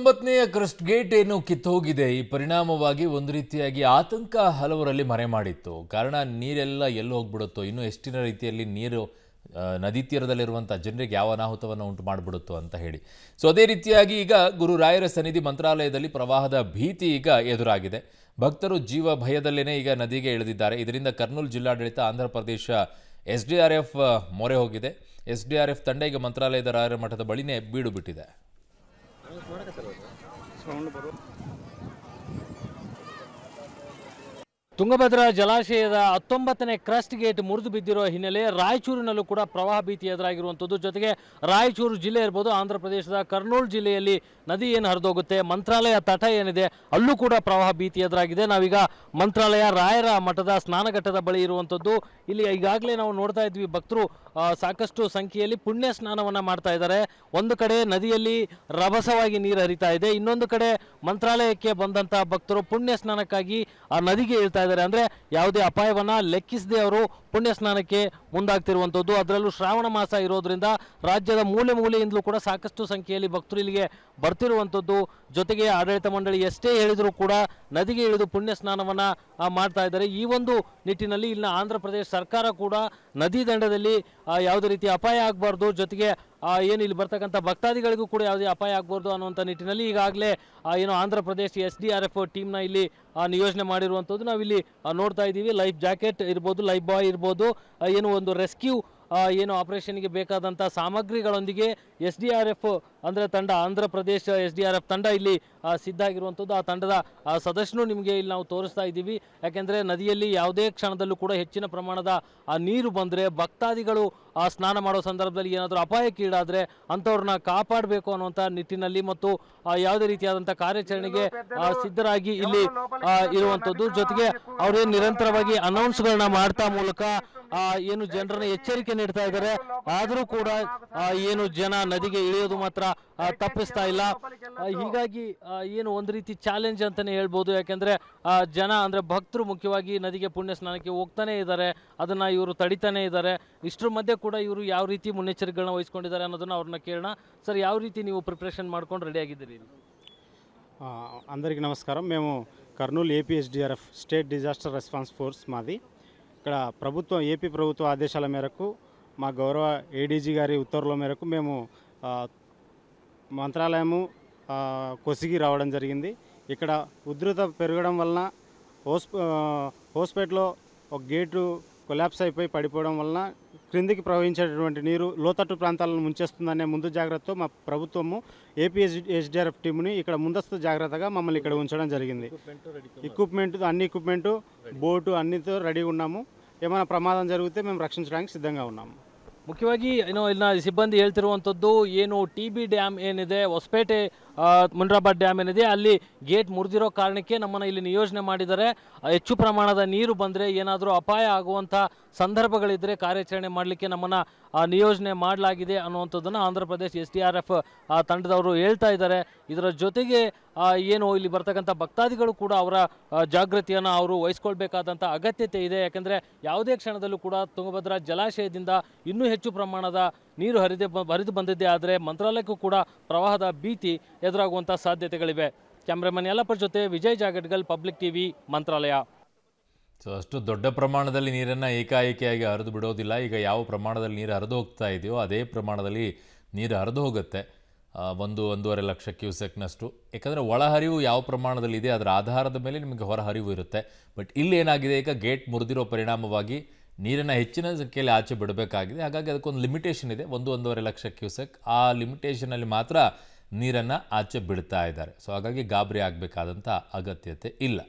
ಹತ್ತೊಂಬತ್ತನೆಯ crust gate ಏನು ಕಿತ್ತೋಗಿದೆ ಈ ಪರಿಣಾಮವಾಗಿ ಒಂದು ರೀತಿಯಾಗಿ ಆತಂಕ ಹಲವರಲ್ಲಿ ಮರೆ ಮಾಡಿತ್ತು ಕಾರಣ ನೀರೆಲ್ಲ ಎಲ್ಲಿ ಹೋಗ್ಬಿಡುತ್ತೋ ಇನ್ನೂ ಎಷ್ಟಿನ ರೀತಿಯಲ್ಲಿ ನೀರು ನದಿ ತೀರದಲ್ಲಿರುವಂಥ ಜನರಿಗೆ ಯಾವ ಅನಾಹುತವನ್ನು ಉಂಟು ಮಾಡಿಬಿಡುತ್ತೋ ಅಂತ ಹೇಳಿ ಸೊ ಅದೇ ರೀತಿಯಾಗಿ ಈಗ ಗುರು ರಾಯರ ಸನ್ನಿಧಿ ಮಂತ್ರಾಲಯದಲ್ಲಿ ಪ್ರವಾಹದ ಭೀತಿ ಈಗ ಎದುರಾಗಿದೆ ಭಕ್ತರು ಜೀವ ಭಯದಲ್ಲೇನೆ ಈಗ ನದಿಗೆ ಇಳಿದಿದ್ದಾರೆ ಇದರಿಂದ ಕರ್ನೂಲ್ ಜಿಲ್ಲಾಡಳಿತ Andhra Pradesh S D R F ಮೊರೆ ಹೋಗಿದೆ ಎಸ್ ಡಿ ಆರ್ ಎಫ್ ತಂಡ ಈಗ ಮಂತ್ರಾಲಯದ ರಾಯರ ಮಠದ ಬಳಿನೇ ಬೀಡು ಬಿಟ್ಟಿದೆ साउंड भरो ತುಂಗಭದ್ರಾ ಜಲಾಶಯದ ಹತ್ತೊಂಬತ್ತನೇ ಕ್ರಸ್ಟ್ ಗೇಟ್ ಮುರಿದು ಬಿದ್ದಿರೋ ಹಿನ್ನೆಲೆ ರಾಯಚೂರಿನಲ್ಲೂ ಕೂಡ ಪ್ರವಾಹ ಭೀತಿ ಎದುರಾಗಿರುವಂಥದ್ದು ಜೊತೆಗೆ ರಾಯಚೂರು ಜಿಲ್ಲೆ ಇರ್ಬೋದು ಆಂಧ್ರ ಪ್ರದೇಶದ ಕರ್ನೂಲ್ ಜಿಲ್ಲೆಯಲ್ಲಿ ನದಿ ಏನು ಹರಿದೋಗುತ್ತೆ ಮಂತ್ರಾಲಯ ತಟ ಏನಿದೆ ಅಲ್ಲೂ ಕೂಡ ಪ್ರವಾಹ ಭೀತಿ ಎದುರಾಗಿದೆ ನಾವೀಗ ಮಂತ್ರಾಲಯ ರಾಯರ ಮಠದ ಸ್ನಾನಘಟ್ಟದ ಬಳಿ ಇರುವಂಥದ್ದು ಇಲ್ಲಿ ಈಗಾಗಲೇ ನಾವು ನೋಡ್ತಾ ಇದ್ವಿ ಭಕ್ತರು ಸಾಕಷ್ಟು ಸಂಖ್ಯೆಯಲ್ಲಿ ಪುಣ್ಯ ಸ್ನಾನವನ್ನು ಮಾಡ್ತಾ ಇದ್ದಾರೆ ಒಂದು ಕಡೆ ನದಿಯಲ್ಲಿ ರಭಸವಾಗಿ ನೀರು ಹರಿತಾ ಇದೆ ಇನ್ನೊಂದು ಕಡೆ ಮಂತ್ರಾಲಯಕ್ಕೆ ಬಂದಂತಹ ಭಕ್ತರು ಪುಣ್ಯ ಸ್ನಾನಕ್ಕಾಗಿ ಆ ನದಿಗೆ ಇರ್ತಾ ಅಂದ್ರೆ ಅಂದ್ರೆ ಯಾವುದೇ ಅಪಾಯವನ್ನ ಲೆಕ್ಕಿಸದೆ ಅವರು ಪುಣ್ಯ ಸ್ನಾನಕ್ಕೆ ಮುಂದಾಗ್ತಿರುವಂಥದ್ದು ಅದರಲ್ಲೂ ಶ್ರಾವಣ ಮಾಸ ಇರೋದ್ರಿಂದ ರಾಜ್ಯದ ಮೂಲೆ ಮೂಲೆಯಿಂದಲೂ ಕೂಡ ಸಾಕಷ್ಟು ಸಂಖ್ಯೆಯಲ್ಲಿ ಭಕ್ತರು ಇಲ್ಲಿಗೆ ಬರ್ತಿರುವಂಥದ್ದು ಜೊತೆಗೆ ಆಡಳಿತ ಮಂಡಳಿ ಎಷ್ಟೇ ಹೇಳಿದರೂ ಕೂಡ ನದಿಗೆ ಇಳಿದು ಪುಣ್ಯ ಸ್ನಾನವನ್ನು ಮಾಡ್ತಾ ಇದ್ದಾರೆ ಈ ಒಂದು ನಿಟ್ಟಿನಲ್ಲಿ ಇಲ್ಲಿನ ಆಂಧ್ರ ಪ್ರದೇಶ ಸರ್ಕಾರ ಕೂಡ ನದಿ ದಂಡದಲ್ಲಿ ಯಾವುದೇ ರೀತಿ ಅಪಾಯ ಆಗಬಾರ್ದು ಜೊತೆಗೆ ಏನು ಇಲ್ಲಿ ಬರ್ತಕ್ಕಂಥ ಭಕ್ತಾದಿಗಳಿಗೂ ಕೂಡ ಯಾವುದೇ ಅಪಾಯ ಆಗಬಾರ್ದು ಅನ್ನುವಂಥ ನಿಟ್ಟಿನಲ್ಲಿ ಈಗಾಗಲೇ ಏನು Andhra Pradesh S D R F ಟೀಮ್ನ ಇಲ್ಲಿ ನಿಯೋಜನೆ ಮಾಡಿರುವಂಥದ್ದು ನಾವಿಲ್ಲಿ ನೋಡ್ತಾ ಇದ್ದೀವಿ ಲೈಫ್ ಜಾಕೆಟ್ ಇರ್ಬೋದು ಲೈಫ್ ಬಾಯ್ ಇರ್ಬೋದು ಆಗಿರ್ಬೋದು ಏನು ಒಂದು ರೆಸ್ಕ್ಯೂ ಏನು ಆಪರೇಷನ್ಗೆ ಬೇಕಾದಂಥ ಸಾಮಗ್ರಿಗಳೊಂದಿಗೆ ಎಸ್ ಡಿ ಆರ್ ಎಫ್ ಅಂದರೆ ತಂಡ Andhra Pradesh S D R F ತಂಡ ಇಲ್ಲಿ ಸಿದ್ಧ ಆಗಿರುವಂಥದ್ದು ಆ ತಂಡದ ಸದಸ್ಯನು ನಿಮಗೆ ಇಲ್ಲಿ ನಾವು ತೋರಿಸ್ತಾ ಇದ್ದೀವಿ ಯಾಕೆಂದರೆ ನದಿಯಲ್ಲಿ ಯಾವುದೇ ಕ್ಷಣದಲ್ಲೂ ಕೂಡ ಹೆಚ್ಚಿನ ಪ್ರಮಾಣದ ನೀರು ಬಂದರೆ ಭಕ್ತಾದಿಗಳು ಆ ಸ್ನಾನ ಮಾಡೋ ಸಂದರ್ಭದಲ್ಲಿ ಏನಾದರೂ ಅಪಾಯಕ್ಕೀಡಾದರೆ ಅಂಥವ್ರನ್ನ ಕಾಪಾಡಬೇಕು ಅನ್ನುವಂಥ ನಿಟ್ಟಿನಲ್ಲಿ ಮತ್ತು ಯಾವುದೇ ರೀತಿಯಾದಂಥ ಕಾರ್ಯಾಚರಣೆಗೆ ಸಿದ್ಧರಾಗಿ ಇಲ್ಲಿ ಇರುವಂಥದ್ದು ಜೊತೆಗೆ ಅವರೇ ನಿರಂತರವಾಗಿ ಅನೌನ್ಸ್ಗಳನ್ನ ಮಾಡ್ತಾ ಮೂಲಕ ಏನು ಜನರನ್ನ ಎಚ್ಚರಿಕೆ ನೀಡ್ತಾ ಇದ್ದಾರೆ ಆದರೂ ಕೂಡ ಏನು ಜನ ನದಿಗೆ ಇಳಿಯೋದು ಮಾತ್ರ ತಪ್ಪಿಸ್ತಾ ಇಲ್ಲ ಹೀಗಾಗಿ ಏನು ಒಂದು ರೀತಿ ಚಾಲೆಂಜ್ ಅಂತಲೇ ಹೇಳ್ಬೋದು ಯಾಕೆಂದರೆ ಜನ ಅಂದರೆ ಭಕ್ತರು ಮುಖ್ಯವಾಗಿ ನದಿಗೆ ಪುಣ್ಯ ಸ್ನಾನಕ್ಕೆ ಹೋಗ್ತಾನೇ ಇದ್ದಾರೆ ಅದನ್ನು ಇವರು ತಡಿತಾನೇ ಇದ್ದಾರೆ ಇಷ್ಟರ ಮಧ್ಯೆ ಕೂಡ ಇವರು ಯಾವ ರೀತಿ ಮುನ್ನೆಚ್ಚರಿಕೆಗಳನ್ನ ವಹಿಸ್ಕೊಂಡಿದ್ದಾರೆ ಅನ್ನೋದನ್ನು ಅವ್ರನ್ನ ಕೇಳೋಣ ಸರ್ ಯಾವ ರೀತಿ ನೀವು ಪ್ರಿಪ್ರೇಷನ್ ಮಾಡ್ಕೊಂಡು ರೆಡಿಯಾಗಿದ್ದೀರಿ R F state disaster response force ಮಾದಿ ಕಡ ಪ್ರಭುತ್ವ ಎ ಪಿ ಪ್ರಭುತ್ವ ಆದೇಶಾಲ ప్రభుత్వ ಮಾ ಗೌರವ ಎ ಡಿ ಜಿ ಗಾರಿ ಉತ್ತರ್ಲ ಮೇರಕು ಮೇಮು మంత్రాలయము కొసిగి రావడం జరిగింది ఇక్కడ ఉధృత పెరగడం వలన హోస్ హోస్పేట్లో ఒక గేటు కొలాప్స్ అయిపోయి పడిపోవడం వలన క్రిందికి ప్రవహించేటటువంటి నీరు లోతట్టు ప్రాంతాలను ముంచేస్తుందనే ముందు జాగ్రత్తతో మా ప్రభుత్వము ఏపీఎస్ హెచ్డిఆర్ఎఫ్ టీముని ఇక్కడ ముందస్తు జాగ్రత్తగా మమ్మల్ని ఇక్కడ ఉంచడం జరిగింది ఎక్విప్మెంట్ అన్ని ఎక్విప్మెంటు బోటు అన్నితో రెడీగా ఉన్నాము ఏమైనా ప్రమాదం జరిగితే మేము రక్షించడానికి సిద్ధంగా ఉన్నాము ಮುಖ್ಯವಾಗಿ ಏನೋ ಇಲ್ಲಿನ ಸಿಬ್ಬಂದಿ ಹೇಳ್ತಿರುವಂಥದ್ದು ಏನು ಟಿ ಬಿ ಡ್ಯಾಮ್ ಏನಿದೆ ಹೊಸಪೇಟೆ ಮುನ್ರಾಬಾದ್ ಡ್ಯಾಮ್ ಏನಿದೆ ಅಲ್ಲಿ ಗೇಟ್ ಮುರಿದಿರೋ ಕಾರಣಕ್ಕೆ ನಮ್ಮನ್ನು ಇಲ್ಲಿ ನಿಯೋಜನೆ ಮಾಡಿದ್ದಾರೆ ಹೆಚ್ಚು ಪ್ರಮಾಣದ ನೀರು ಬಂದರೆ ಏನಾದರೂ ಅಪಾಯ ಆಗುವಂಥ ಸಂದರ್ಭಗಳಿದ್ದರೆ ಕಾರ್ಯಾಚರಣೆ ಮಾಡಲಿಕ್ಕೆ ನಮ್ಮನ್ನು ನಿಯೋಜನೆ ಮಾಡಲಾಗಿದೆ ಅನ್ನುವಂಥದ್ದನ್ನು Andhra Pradesh S D R F ತಂಡದವರು ಹೇಳ್ತಾ ಇದ್ದಾರೆ ಇದರ ಜೊತೆಗೆ ಏನು ಇಲ್ಲಿ ಬರ್ತಕ್ಕಂಥ ಭಕ್ತಾದಿಗಳು ಕೂಡ ಅವರ ಜಾಗೃತಿಯನ್ನು ಅವರು ವಹಿಸ್ಕೊಳ್ಬೇಕಾದಂಥ ಅಗತ್ಯತೆ ಇದೆ ಯಾಕೆಂದರೆ ಯಾವುದೇ ಕ್ಷಣದಲ್ಲೂ ಕೂಡ ತುಂಗಭದ್ರಾ ಜಲಾಶಯದಿಂದ ಇನ್ನೂ ಹೆಚ್ಚು ಪ್ರಮಾಣದ ನೀರು ಹರಿದೆ ಹರಿದು ಬಂದಿದ್ದೇ ಆದರೆ ಮಂತ್ರಾಲಯಕ್ಕೂ ಕೂಡ ಪ್ರವಾಹದ ಭೀತಿ ಎದುರಾಗುವಂಥ ಸಾಧ್ಯತೆಗಳಿವೆ ಕ್ಯಾಮ್ರಾಮನ್ ಯಲ್ಲಪ್ಪರ ಜೊತೆ ವಿಜಯ್ ಜಾಗಡ್ಗಲ್ ಪಬ್ಲಿಕ್ ಟಿವಿ ಮಂತ್ರಾಲಯ ಸೊ ಅಷ್ಟು ದೊಡ್ಡ ಪ್ರಮಾಣದಲ್ಲಿ ನೀರನ್ನು ಏಕಾಏಕಿಯಾಗಿ ಹರಿದು ಬಿಡೋದಿಲ್ಲ ಈಗ ಯಾವ ಪ್ರಮಾಣದಲ್ಲಿ ನೀರು ಹರಿದು ಹೋಗ್ತಾ ಇದೆಯೋ ಅದೇ ಪ್ರಮಾಣದಲ್ಲಿ ನೀರು ಹರಿದು ಹೋಗುತ್ತೆ ಒಂದು ಒಂದೂವರೆ ಲಕ್ಷ ಕ್ಯೂಸೆಕ್ನಷ್ಟು ಯಾಕಂದರೆ ಒಳಹರಿವು ಯಾವ ಪ್ರಮಾಣದಲ್ಲಿ ಇದೆ ಅದರ ಆಧಾರದ ಮೇಲೆ ನಿಮಗೆ ಹೊರಹರಿವು ಇರುತ್ತೆ ಬಟ್ ಇಲ್ಲಿ ಏನಾಗಿದೆ ಈಗ ಗೇಟ್ ಮುರಿದಿರೋ ಪರಿಣಾಮವಾಗಿ ನೀರನ್ನು ಹೆಚ್ಚಿನ ಸಂಖ್ಯೆಯಲ್ಲಿ ಆಚೆ ಬಿಡಬೇಕಾಗಿದೆ ಹಾಗಾಗಿ ಅದಕ್ಕೊಂದು ಲಿಮಿಟೇಷನ್ ಇದೆ ಒಂದು ಒಂದೂವರೆ ಲಕ್ಷ ಕ್ಯೂಸೆಕ್ ಆ ಲಿಮಿಟೇಷನಲ್ಲಿ ಮಾತ್ರ ನೀರನ್ನು ಆಚೆ ಬಿಡ್ತಾ ಇದ್ದಾರೆ ಸೊ ಹಾಗಾಗಿ ಗಾಬರಿ ಆಗಬೇಕಾದಂಥ ಅಗತ್ಯತೆ ಇಲ್ಲ